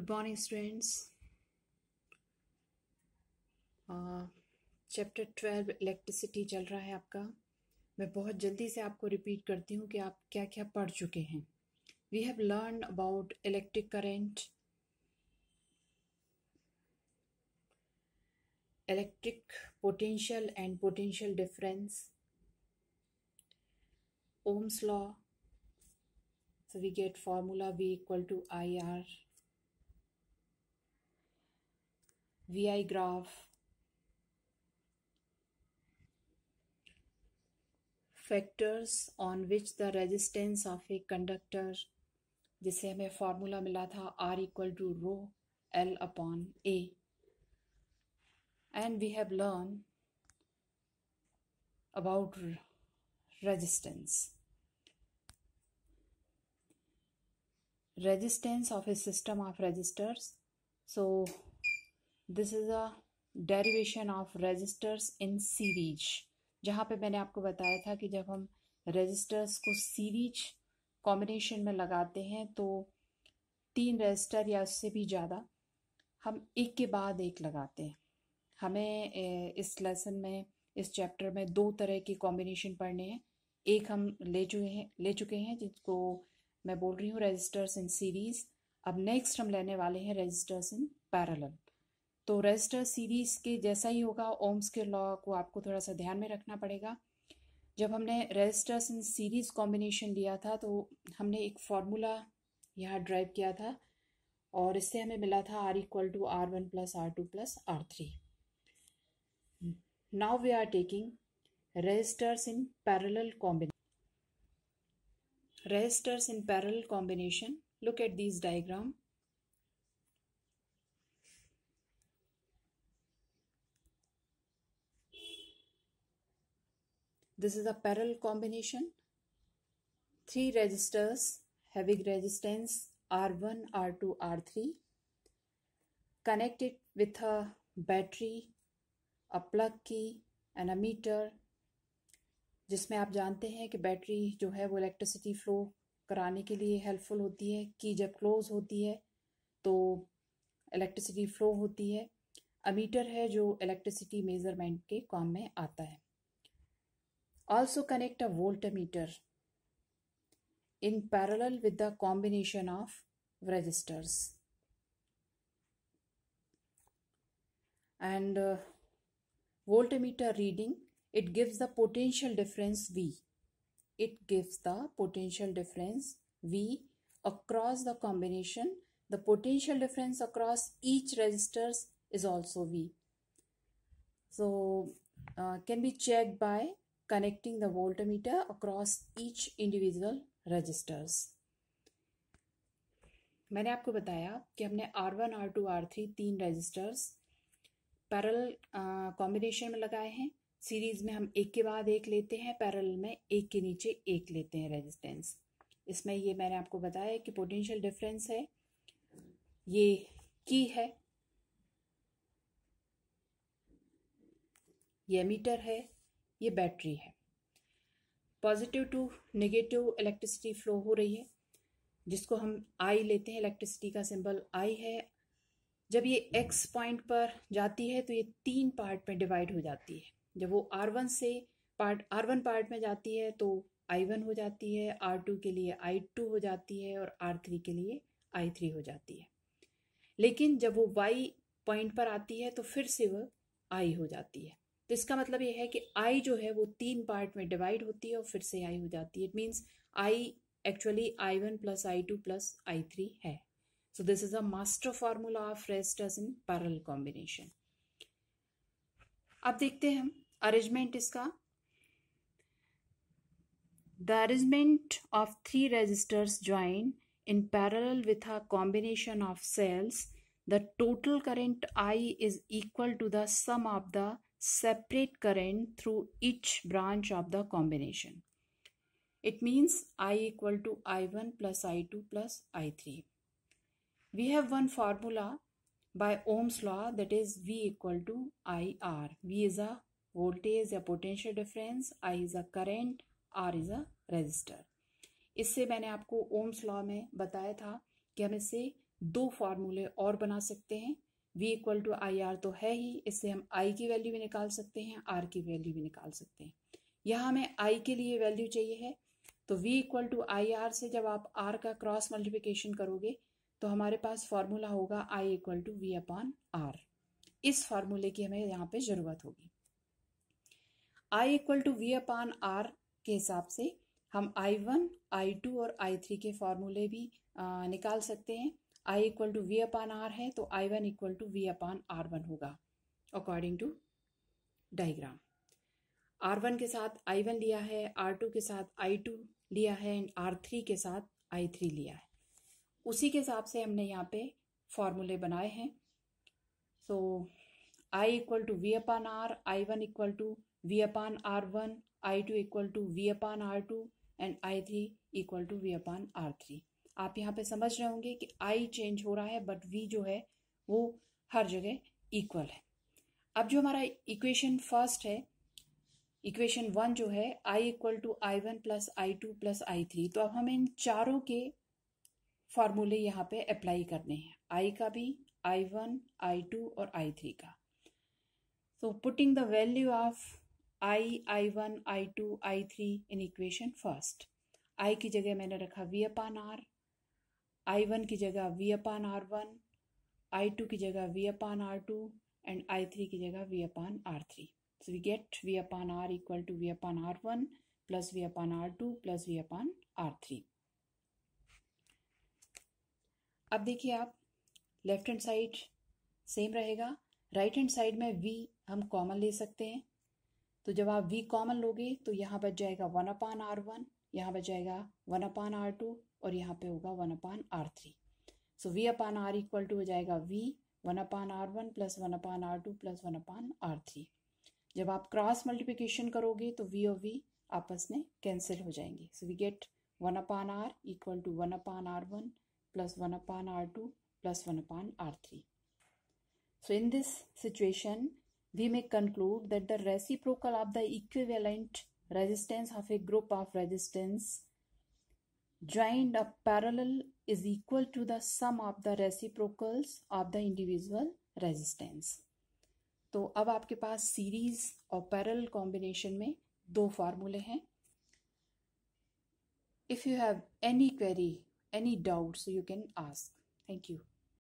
Good morning students chapter twelve electricity चल रहा है आपका मैं बहुत जल्दी से आपको रिपीट करती हूँ कि आप क्या क्या पढ़ चुके हैं we have learn about electric current electric potential and potential difference Ohm's law we get formula V equal to I R VI graph, factors on which the resistance of a conductor जिसे हमें formula मिला था R equal to rho L upon A and we have learn about resistance resistance of a system of resistors so this is a derivation of resistors in series जहाँ पे मैंने आपको बताया था कि जब हम रजिस्टर्स को सीरीज कॉम्बिनेशन में लगाते हैं तो तीन रजिस्टर या उससे भी ज़्यादा हम एक के बाद एक लगाते हैं हमें इस लेसन में इस चैप्टर में दो तरह के कॉम्बिनेशन पढ़ने हैं एक हम ले चुके हैं ले चुके हैं जिसको मैं बोल रही हूँ रजिस्टर्स इन सीरीज़ अब नेक्स्ट हम लेने वाले हैं रजिस्टर्स इन पैरल तो रेस्ट सीरीज़ के जैसा ही होगा ओम्स के लॉ को आपको थोड़ा सा ध्यान में रखना पड़ेगा जब हमने रेजिस्टर्स इन सीरीज़ कॉम्बिनेशन लिया था तो हमने एक फार्मूला यहाँ ड्राइव किया था और इससे हमें मिला था R equal to R one plus R two plus R three now we are taking resistors in parallel combination resistors in parallel combination look at this diagram This is a parallel combination. Three resistors having resistance R1, R2, R3. connected with a battery, a plug key, and a meter जिसमें आप जानते हैं कि battery जो है वो electricity flow कराने के लिए हेल्पफुल होती है की जब क्लोज होती है तो इलेक्ट्रिसिटी फ्लो होती है अमीटर है जो इलेक्ट्रिसिटी मेज़रमेंट के काम में आता है Also connect a voltmeter in parallel with the combination of resistors, And uh, voltmeter reading, it gives the potential difference V. It gives the potential difference V across the combination. The potential difference across each resistors is also V. So uh, can be checked by connecting the voltmeter across each individual registers मैंने आपको बताया कि हमने R1, R2, R3 to R three तीन resistors parallel combination में लगाए हैं series में हम एक के बाद एक लेते हैं पैरल में एक के नीचे एक लेते हैं रेजिस्टेंस इसमें ये मैंने आपको बताया कि पोटेंशियल डिफरेंस है ये की है ये मीटर है ये बैटरी है positive to negative electricity flow हो रही है जिसको हम आई लेते हैं इलेक्ट्रिसिटी का सिंबल आई है जब ये एक्स पॉइंट पर जाती है तो ये तीन पार्ट में डिवाइड हो जाती है जब वो आर वन से पार्ट आर वन पार्ट में जाती है तो आई वन हो जाती है आर टू के लिए आई टू हो जाती है और आर थ्री के लिए आई थ्री हो जाती है लेकिन जब वो वाई पॉइंट पर आती है तो फिर से वह आई हो जाती है तो इसका मतलब ये है कि आई जो है वो तीन पार्ट में डिवाइड होती है और फिर से आई हो जाती है it means I actually I one plus I two plus I three so सो this is a master formula of resistors in parallel combination अब देखते हैं हम अरेंजमेंट इसका the arrangement of three resistors join in parallel with a combination of cells the total current I is equal to the sum of the separate current through each branch of the combination. It means I equal to I1 plus I2 plus I3. We have one formula by Ohm's law that is V equal to IR. V is a voltage या potential difference, I is a current, R is a resistor. इससे मैंने आपको Ohm's law में बताया था कि हम इससे दो फार्मूले और बना सकते हैं v equal to I R तो है ही इससे हम i की वैल्यू भी निकाल सकते हैं r की वैल्यू भी निकाल सकते हैं यहाँ हमें i के लिए वैल्यू चाहिए है तो v equal to I R से जब आप r का क्रॉस मल्टीप्लिकेशन करोगे तो हमारे पास फार्मूला होगा i equal to V upon R इस फार्मूले की हमें यहाँ पे ज़रूरत होगी i equal to V upon R के हिसाब से हम i1, i2 और i3 के फार्मूले भी आ, निकाल सकते हैं I equal to V upon R है तो I one equal to V upon R one होगा according to diagram R one के साथ आई वन लिया है आर टू के साथ आई टू लिया है एंड आर थ्री के साथ आई थ्री लिया है उसी के हिसाब से हमने यहाँ पे फॉर्मूले बनाए हैं so I equal to V upon R I one equal to V upon R one I two equal to V upon R two and I three equal to V upon R three आप यहाँ पे समझ रहे होंगे कि I change हो रहा है बट वी जो है वो हर जगह इक्वल है अब जो हमारा इक्वेशन फर्स्ट है इक्वेशन वन जो है I equal to I one plus I two plus I three तो अब हमें इन चारों के फार्मूले यहाँ पे अप्लाई करने हैं आई का भी आई वन आई टू और आई थ्री का value of I I one I two I three in equation first I की जगह मैंने रखा V upon R I one की जगह V upon R one I two की जगह V upon R two and I three की जगह V upon R three so we get V upon R equal to V upon R one plus V upon R two plus V upon R three अब देखिए आप left hand side same रहेगा right hand side में V हम common ले सकते हैं तो जब आप वी कॉमन लोगे तो यहाँ बच जाएगा वन अपान आर वन यहाँ बच जाएगा वन अपान आर टू और यहाँ पे होगा one upon R three so V upon R equal to हो जाएगा V one upon R one plus one upon R two plus one upon R three जब आप क्रॉस मल्टीप्लिकेशन करोगे तो वी और वी आपस में कैंसिल हो जाएंगे so we get one upon R equal to one upon R one plus one upon R two plus one upon R three so in this situation we may conclude that the reciprocal of the equivalent resistance of a group of resistance joined up parallel is equal to the sum of the reciprocals of the individual resistance. तो अब आपके पास series और parallel combination में दो फार्मूले हैं if you have any query any doubts you can ask thank you